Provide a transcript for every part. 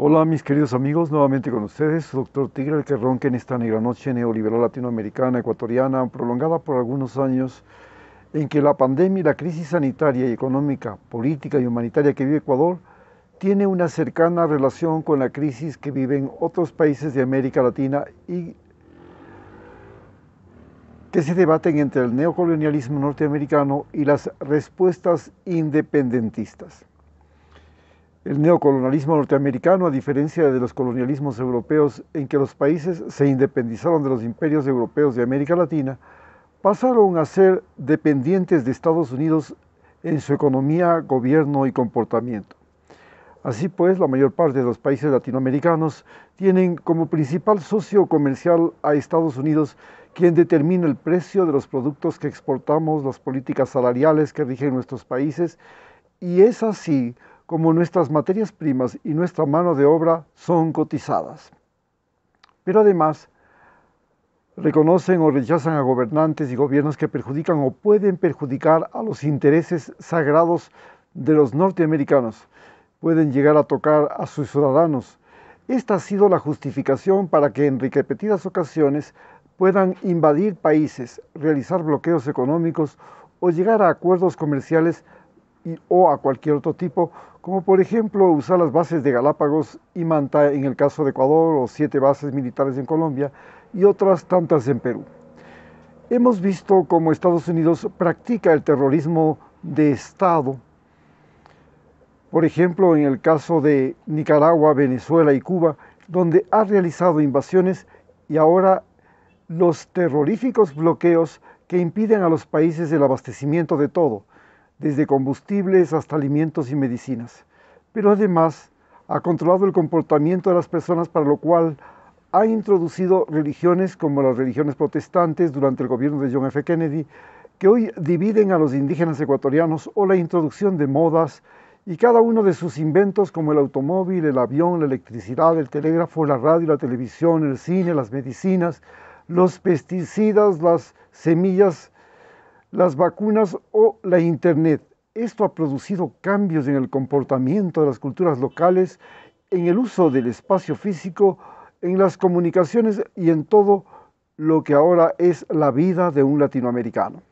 Hola mis queridos amigos, nuevamente con ustedes, doctor Tigre, el que ronque en esta negra noche neoliberal latinoamericana, ecuatoriana, prolongada por algunos años, en que la pandemia y la crisis sanitaria y económica, política y humanitaria que vive Ecuador tiene una cercana relación con la crisis que viven otros países de América Latina y que se debaten entre el neocolonialismo norteamericano y las respuestas independentistas. El neocolonialismo norteamericano, a diferencia de los colonialismos europeos en que los países se independizaron de los imperios europeos de América Latina, pasaron a ser dependientes de Estados Unidos en su economía, gobierno y comportamiento. Así pues, la mayor parte de los países latinoamericanos tienen como principal socio comercial a Estados Unidos, quien determina el precio de los productos que exportamos, las políticas salariales que rigen nuestros países, y es así como nuestras materias primas y nuestra mano de obra son cotizadas. Pero además, reconocen o rechazan a gobernantes y gobiernos que perjudican o pueden perjudicar a los intereses sagrados de los norteamericanos, pueden llegar a tocar a sus ciudadanos. Esta ha sido la justificación para que en repetidas ocasiones puedan invadir países, realizar bloqueos económicos o llegar a acuerdos comerciales o a cualquier otro tipo, como por ejemplo usar las bases de Galápagos y Manta en el caso de Ecuador o siete bases militares en Colombia y otras tantas en Perú. Hemos visto cómo Estados Unidos practica el terrorismo de Estado, por ejemplo en el caso de Nicaragua, Venezuela y Cuba, donde ha realizado invasiones y ahora los terroríficos bloqueos que impiden a los países el abastecimiento de todo, desde combustibles hasta alimentos y medicinas, pero además ha controlado el comportamiento de las personas para lo cual ha introducido religiones como las religiones protestantes durante el gobierno de John F. Kennedy, que hoy dividen a los indígenas ecuatorianos o la introducción de modas y cada uno de sus inventos como el automóvil, el avión, la electricidad, el telégrafo, la radio, la televisión, el cine, las medicinas, los pesticidas, las semillas las vacunas o la Internet. Esto ha producido cambios en el comportamiento de las culturas locales, en el uso del espacio físico, en las comunicaciones y en todo lo que ahora es la vida de un latinoamericano.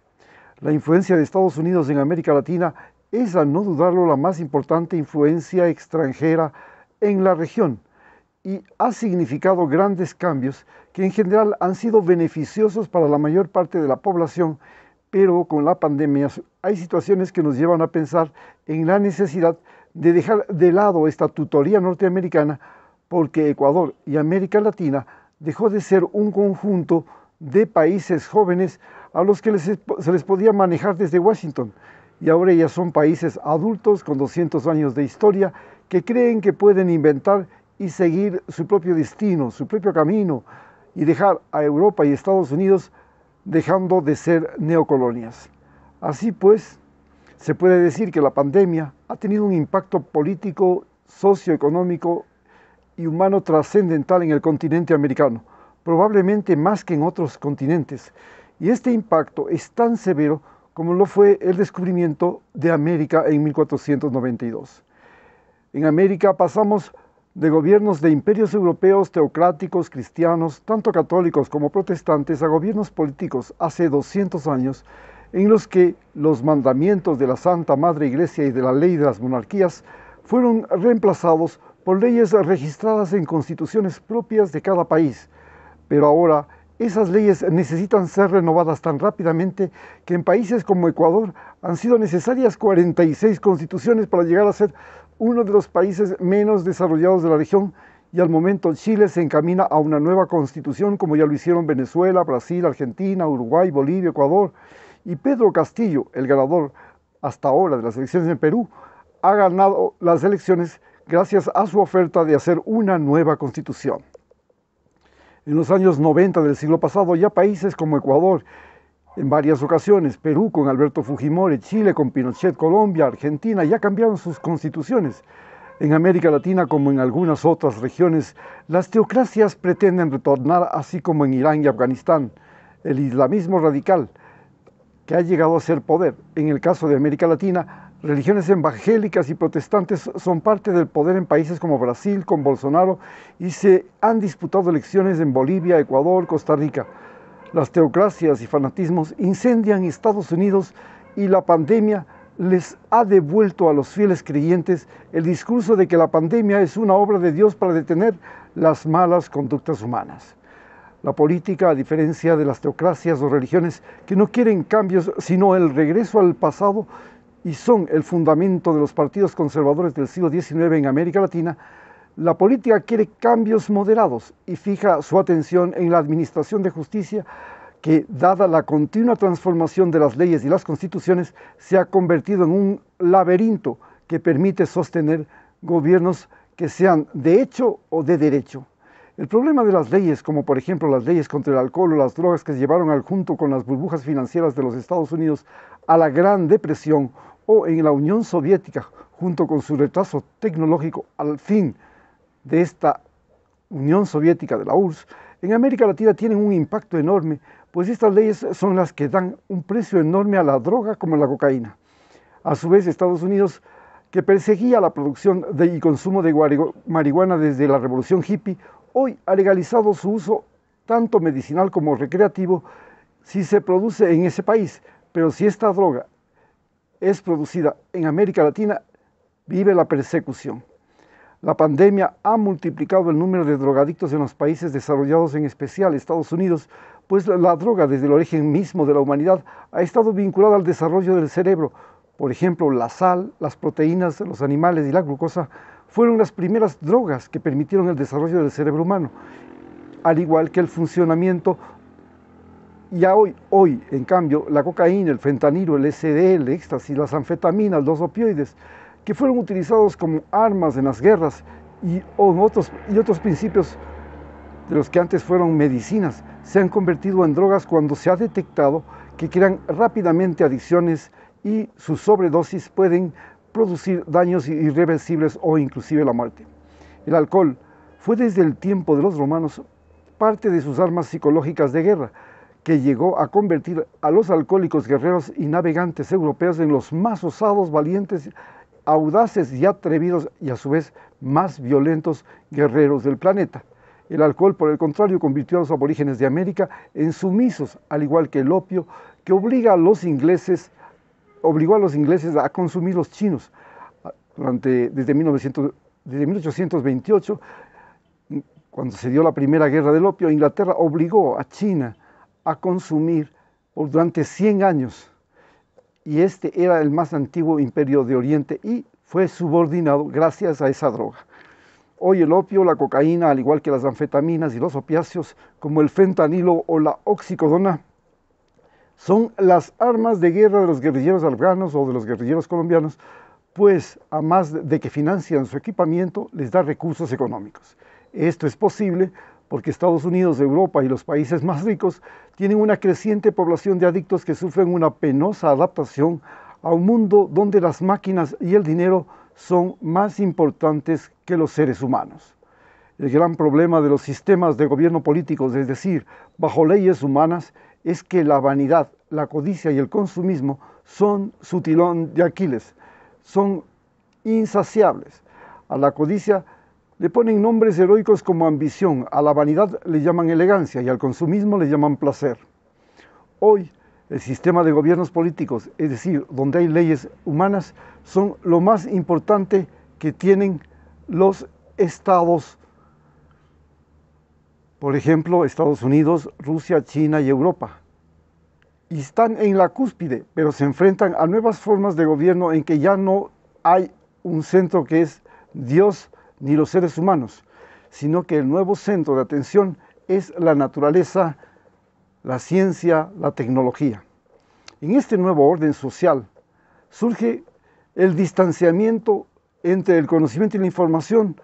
La influencia de Estados Unidos en América Latina es, a no dudarlo, la más importante influencia extranjera en la región y ha significado grandes cambios que en general han sido beneficiosos para la mayor parte de la población pero con la pandemia hay situaciones que nos llevan a pensar en la necesidad de dejar de lado esta tutoría norteamericana porque Ecuador y América Latina dejó de ser un conjunto de países jóvenes a los que se les podía manejar desde Washington y ahora ya son países adultos con 200 años de historia que creen que pueden inventar y seguir su propio destino, su propio camino y dejar a Europa y Estados Unidos dejando de ser neocolonias. Así pues, se puede decir que la pandemia ha tenido un impacto político, socioeconómico y humano trascendental en el continente americano, probablemente más que en otros continentes. Y este impacto es tan severo como lo fue el descubrimiento de América en 1492. En América pasamos de gobiernos de imperios europeos teocráticos, cristianos, tanto católicos como protestantes, a gobiernos políticos hace 200 años, en los que los mandamientos de la Santa Madre Iglesia y de la ley de las monarquías fueron reemplazados por leyes registradas en constituciones propias de cada país. Pero ahora esas leyes necesitan ser renovadas tan rápidamente que en países como Ecuador han sido necesarias 46 constituciones para llegar a ser uno de los países menos desarrollados de la región y al momento Chile se encamina a una nueva constitución como ya lo hicieron Venezuela, Brasil, Argentina, Uruguay, Bolivia, Ecuador. Y Pedro Castillo, el ganador hasta ahora de las elecciones en Perú, ha ganado las elecciones gracias a su oferta de hacer una nueva constitución en los años 90 del siglo pasado ya países como Ecuador en varias ocasiones, Perú con Alberto Fujimori, Chile con Pinochet, Colombia, Argentina, ya cambiaron sus constituciones. En América Latina, como en algunas otras regiones, las teocracias pretenden retornar, así como en Irán y Afganistán, el islamismo radical, que ha llegado a ser poder. En el caso de América Latina, Religiones evangélicas y protestantes son parte del poder en países como Brasil con Bolsonaro y se han disputado elecciones en Bolivia, Ecuador, Costa Rica. Las teocracias y fanatismos incendian Estados Unidos y la pandemia les ha devuelto a los fieles creyentes el discurso de que la pandemia es una obra de Dios para detener las malas conductas humanas. La política, a diferencia de las teocracias o religiones que no quieren cambios sino el regreso al pasado, y son el fundamento de los partidos conservadores del siglo XIX en América Latina, la política quiere cambios moderados y fija su atención en la administración de justicia que, dada la continua transformación de las leyes y las constituciones, se ha convertido en un laberinto que permite sostener gobiernos que sean de hecho o de derecho. El problema de las leyes, como por ejemplo las leyes contra el alcohol o las drogas que llevaron al junto con las burbujas financieras de los Estados Unidos a la Gran Depresión o en la Unión Soviética, junto con su retraso tecnológico al fin de esta Unión Soviética de la URSS, en América Latina tienen un impacto enorme, pues estas leyes son las que dan un precio enorme a la droga como la cocaína. A su vez, Estados Unidos, que perseguía la producción y consumo de marihuana desde la revolución hippie, hoy ha legalizado su uso tanto medicinal como recreativo si se produce en ese país. Pero si esta droga es producida en América Latina vive la persecución. La pandemia ha multiplicado el número de drogadictos en los países desarrollados, en especial Estados Unidos, pues la, droga desde el origen mismo de la humanidad ha estado vinculada al desarrollo del cerebro. Por ejemplo, la sal, las proteínas de los animales y la glucosa fueron las primeras drogas que permitieron el desarrollo del cerebro humano, al igual que el funcionamiento ya hoy, hoy, en cambio, la cocaína, el fentanilo, el SDL, el éxtasis, las anfetaminas, los opioides, que fueron utilizados como armas en las guerras y otros, y otros principios de los que antes fueron medicinas, se han convertido en drogas cuando se ha detectado que crean rápidamente adicciones y su sobredosis pueden producir daños irreversibles o inclusive la muerte. El alcohol fue desde el tiempo de los romanos parte de sus armas psicológicas de guerra, que llegó a convertir a los alcohólicos guerreros y navegantes europeos en los más osados, valientes, audaces y atrevidos y a su vez más violentos guerreros del planeta. El alcohol, por el contrario, convirtió a los aborígenes de América en sumisos, al igual que el opio, que obliga a los ingleses, obligó a los ingleses a consumir los chinos. Durante, desde, 1900, desde 1828, cuando se dio la primera guerra del opio, Inglaterra obligó a China a consumir por durante 100 años. Y este era el más antiguo imperio de Oriente y fue subordinado gracias a esa droga. Hoy el opio, la cocaína, al igual que las anfetaminas y los opiáceos, como el fentanilo o la oxicodona, son las armas de guerra de los guerrilleros afganos o de los guerrilleros colombianos, pues a más de que financian su equipamiento, les da recursos económicos. Esto es posible porque Estados Unidos, Europa y los países más ricos tienen una creciente población de adictos que sufren una penosa adaptación a un mundo donde las máquinas y el dinero son más importantes que los seres humanos. El gran problema de los sistemas de gobierno políticos, es decir, bajo leyes humanas, es que la vanidad, la codicia y el consumismo son su tilón de Aquiles, son insaciables. A la codicia le ponen nombres heroicos como ambición, a la vanidad le llaman elegancia y al consumismo le llaman placer. Hoy, el sistema de gobiernos políticos, es decir, donde hay leyes humanas, son lo más importante que tienen los estados. Por ejemplo, Estados Unidos, Rusia, China y Europa. Y están en la cúspide, pero se enfrentan a nuevas formas de gobierno en que ya no hay un centro que es Dios ni los seres humanos, sino que el nuevo centro de atención es la naturaleza, la ciencia, la tecnología. En este nuevo orden social surge el distanciamiento entre el conocimiento y la información,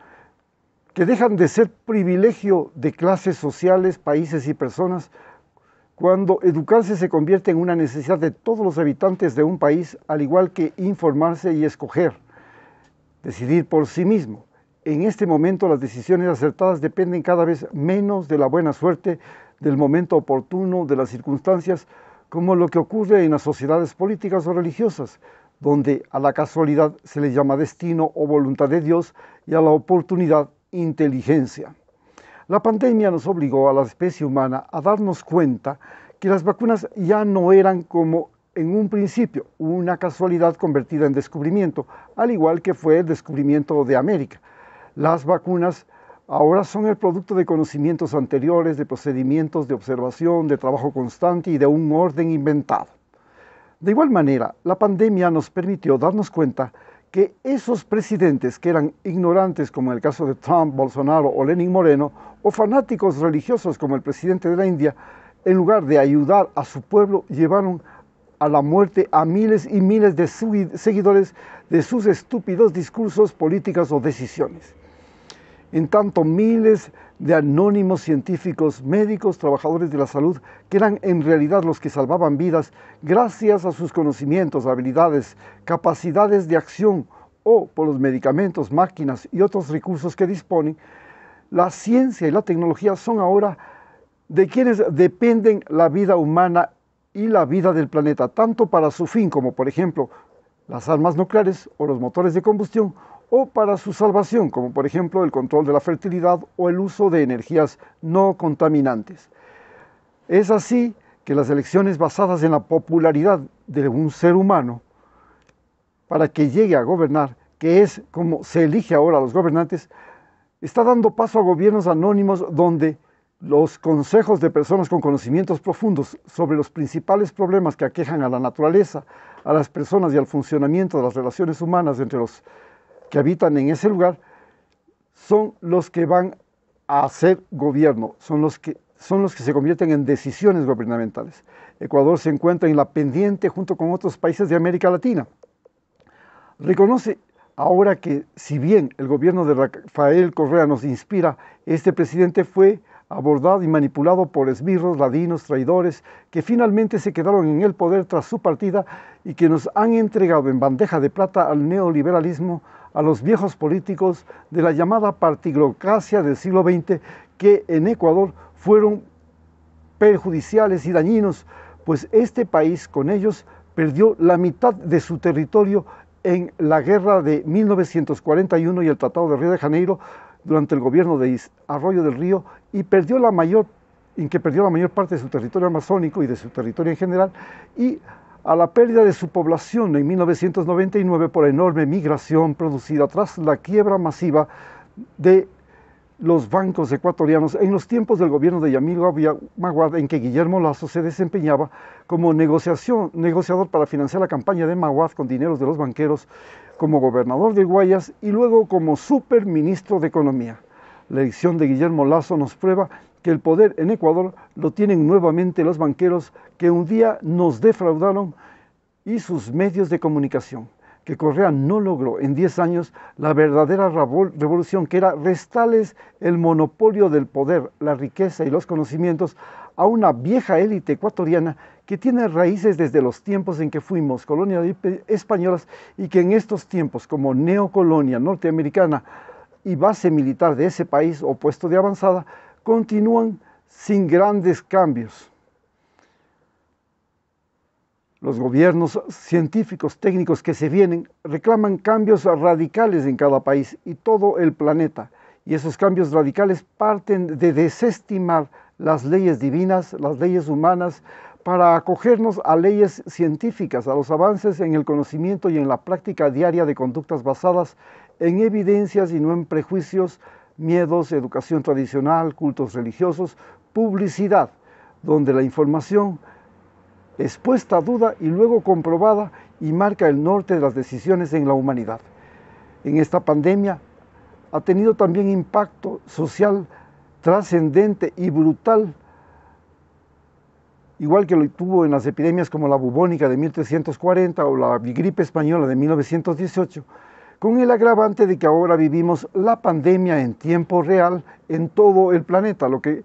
que dejan de ser privilegio de clases sociales, países y personas, cuando educarse se convierte en una necesidad de todos los habitantes de un país, al igual que informarse y escoger, decidir por sí mismo. En este momento las decisiones acertadas dependen cada vez menos de la buena suerte, del momento oportuno, de las circunstancias, como lo que ocurre en las sociedades políticas o religiosas, donde a la casualidad se le llama destino o voluntad de Dios y a la oportunidad inteligencia. La pandemia nos obligó a la especie humana a darnos cuenta que las vacunas ya no eran como en un principio, una casualidad convertida en descubrimiento, al igual que fue el descubrimiento de América las vacunas ahora son el producto de conocimientos anteriores, de procedimientos de observación, de trabajo constante y de un orden inventado. De igual manera, la pandemia nos permitió darnos cuenta que esos presidentes que eran ignorantes, como en el caso de Trump, Bolsonaro o Lenin Moreno, o fanáticos religiosos como el presidente de la India, en lugar de ayudar a su pueblo, llevaron a la muerte a miles y miles de seguidores de sus estúpidos discursos, políticas o decisiones en tanto miles de anónimos científicos, médicos, trabajadores de la salud, que eran en realidad los que salvaban vidas gracias a sus conocimientos, habilidades, capacidades de acción o por los medicamentos, máquinas y otros recursos que disponen, la ciencia y la tecnología son ahora de quienes dependen la vida humana y la vida del planeta, tanto para su fin como por ejemplo las armas nucleares o los motores de combustión o para su salvación, como por ejemplo el control de la fertilidad o el uso de energías no contaminantes. Es así que las elecciones basadas en la popularidad de un ser humano para que llegue a gobernar, que es como se elige ahora a los gobernantes, está dando paso a gobiernos anónimos donde los consejos de personas con conocimientos profundos sobre los principales problemas que aquejan a la naturaleza, a las personas y al funcionamiento de las relaciones humanas entre los que habitan en ese lugar son los que van a hacer gobierno, son los que, son los que se convierten en decisiones gubernamentales. Ecuador se encuentra en la pendiente junto con otros países de América Latina. Reconoce ahora que si bien el gobierno de Rafael Correa nos inspira, este presidente fue abordado y manipulado por esbirros, ladinos, traidores, que finalmente se quedaron en el poder tras su partida y que nos han entregado en bandeja de plata al neoliberalismo a los viejos políticos de la llamada partiglocacia del siglo XX que en Ecuador fueron perjudiciales y dañinos, pues este país con ellos perdió la mitad de su territorio en la guerra de 1941 y el Tratado de Río de Janeiro durante el gobierno de Arroyo del Río y perdió la mayor en que perdió la mayor parte de su territorio amazónico y de su territorio en general y a la pérdida de su población en 1999 por enorme migración producida tras la quiebra masiva de los bancos ecuatorianos en los tiempos del gobierno de Yamil Maguad, en que Guillermo Lazo se desempeñaba como negociador para financiar la campaña de Maguad con dineros de los banqueros, como gobernador de Guayas y luego como superministro de Economía. La elección de Guillermo Lazo nos prueba que el poder en Ecuador lo tienen nuevamente los banqueros que un día nos defraudaron y sus medios de comunicación, que Correa no logró en 10 años la verdadera revolución, que era restales el monopolio del poder, la riqueza y los conocimientos a una vieja élite ecuatoriana que tiene raíces desde los tiempos en que fuimos colonia españolas y que en estos tiempos, como neocolonia norteamericana y base militar de ese país o puesto de avanzada, continúan sin grandes cambios. Los gobiernos científicos, técnicos que se vienen, reclaman cambios radicales en cada país y todo el planeta. Y esos cambios radicales parten de desestimar las leyes divinas, las leyes humanas, para acogernos a leyes científicas, a los avances en el conocimiento y en la práctica diaria de conductas basadas en evidencias y no en prejuicios miedos, educación tradicional, cultos religiosos, publicidad, donde la información es puesta a duda y luego comprobada y marca el norte de las decisiones en la humanidad. En esta pandemia ha tenido también impacto social trascendente y brutal, igual que lo tuvo en las epidemias como la bubónica de 1340 o la gripe española de 1918 con el agravante de que ahora vivimos la pandemia en tiempo real en todo el planeta, lo que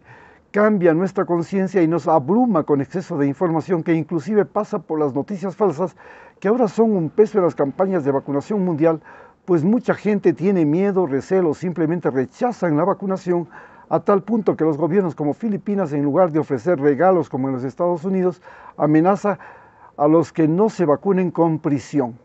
cambia nuestra conciencia y nos abruma con exceso de información que inclusive pasa por las noticias falsas que ahora son un peso en las campañas de vacunación mundial, pues mucha gente tiene miedo, recelo, simplemente rechazan la vacunación a tal punto que los gobiernos como Filipinas, en lugar de ofrecer regalos como en los Estados Unidos, amenaza a los que no se vacunen con prisión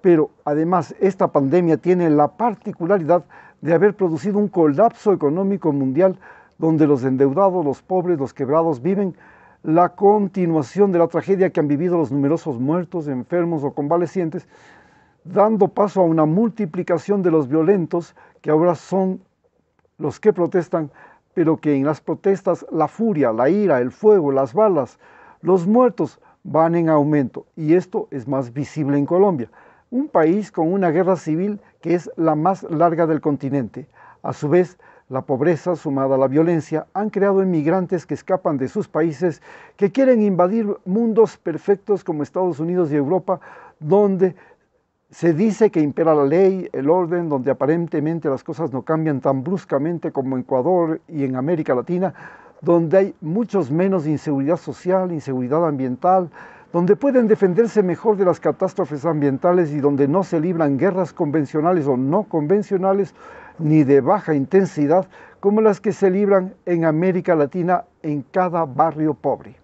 pero además esta pandemia tiene la particularidad de haber producido un colapso económico mundial donde los endeudados, los pobres, los quebrados viven la continuación de la tragedia que han vivido los numerosos muertos, enfermos o convalecientes, dando paso a una multiplicación de los violentos que ahora son los que protestan, pero que en las protestas la furia, la ira, el fuego, las balas, los muertos van en aumento y esto es más visible en Colombia un país con una guerra civil que es la más larga del continente. A su vez, la pobreza sumada a la violencia han creado inmigrantes que escapan de sus países, que quieren invadir mundos perfectos como Estados Unidos y Europa, donde se dice que impera la ley, el orden, donde aparentemente las cosas no cambian tan bruscamente como en Ecuador y en América Latina, donde hay muchos menos inseguridad social, inseguridad ambiental, donde pueden defenderse mejor de las catástrofes ambientales y donde no se libran guerras convencionales o no convencionales ni de baja intensidad como las que se libran en América Latina en cada barrio pobre.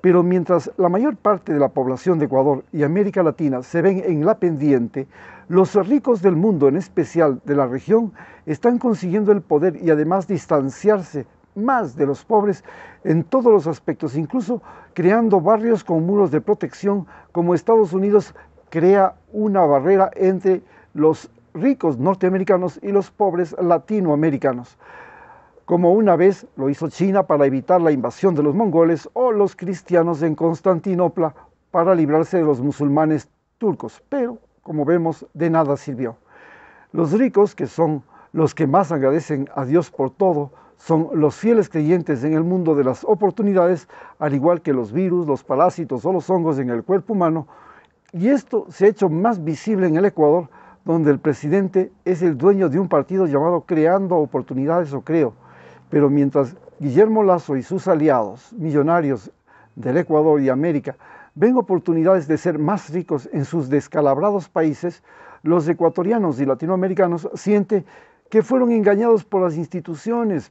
Pero mientras la mayor parte de la población de Ecuador y América Latina se ven en la pendiente, los ricos del mundo, en especial de la región, están consiguiendo el poder y además distanciarse más de los pobres en todos los aspectos, incluso creando barrios con muros de protección, como Estados Unidos crea una barrera entre los ricos norteamericanos y los pobres latinoamericanos, como una vez lo hizo China para evitar la invasión de los mongoles o los cristianos en Constantinopla para librarse de los musulmanes turcos, pero como vemos de nada sirvió. Los ricos, que son los que más agradecen a Dios por todo, son los fieles creyentes en el mundo de las oportunidades, al igual que los virus, los parásitos o los hongos en el cuerpo humano, y esto se ha hecho más visible en el Ecuador, donde el presidente es el dueño de un partido llamado Creando Oportunidades o Creo. Pero mientras Guillermo Lazo y sus aliados millonarios del Ecuador y América ven oportunidades de ser más ricos en sus descalabrados países, los ecuatorianos y latinoamericanos sienten que fueron engañados por las instituciones,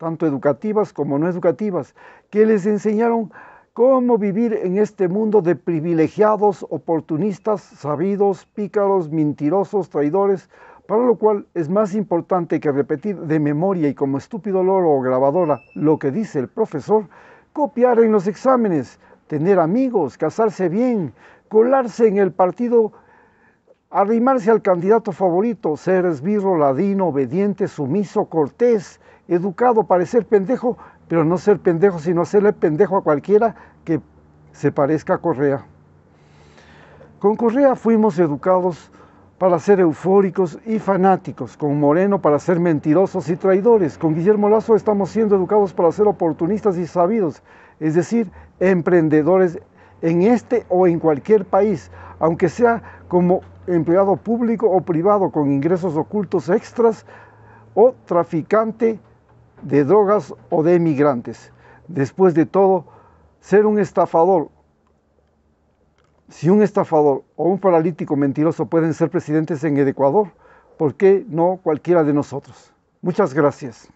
tanto educativas como no educativas, que les enseñaron cómo vivir en este mundo de privilegiados, oportunistas, sabidos, pícaros, mentirosos, traidores, para lo cual es más importante que repetir de memoria y como estúpido loro o grabadora lo que dice el profesor, copiar en los exámenes, tener amigos, casarse bien, colarse en el partido Arrimarse al candidato favorito, ser esbirro, ladino, obediente, sumiso, cortés, educado, parecer pendejo, pero no ser pendejo, sino hacerle pendejo a cualquiera que se parezca a Correa. Con Correa fuimos educados para ser eufóricos y fanáticos, con Moreno para ser mentirosos y traidores, con Guillermo Lazo estamos siendo educados para ser oportunistas y sabidos, es decir, emprendedores en este o en cualquier país, aunque sea como empleado público o privado con ingresos ocultos extras o traficante de drogas o de emigrantes. Después de todo, ser un estafador, si un estafador o un paralítico mentiroso pueden ser presidentes en Ecuador, ¿por qué no cualquiera de nosotros? Muchas gracias.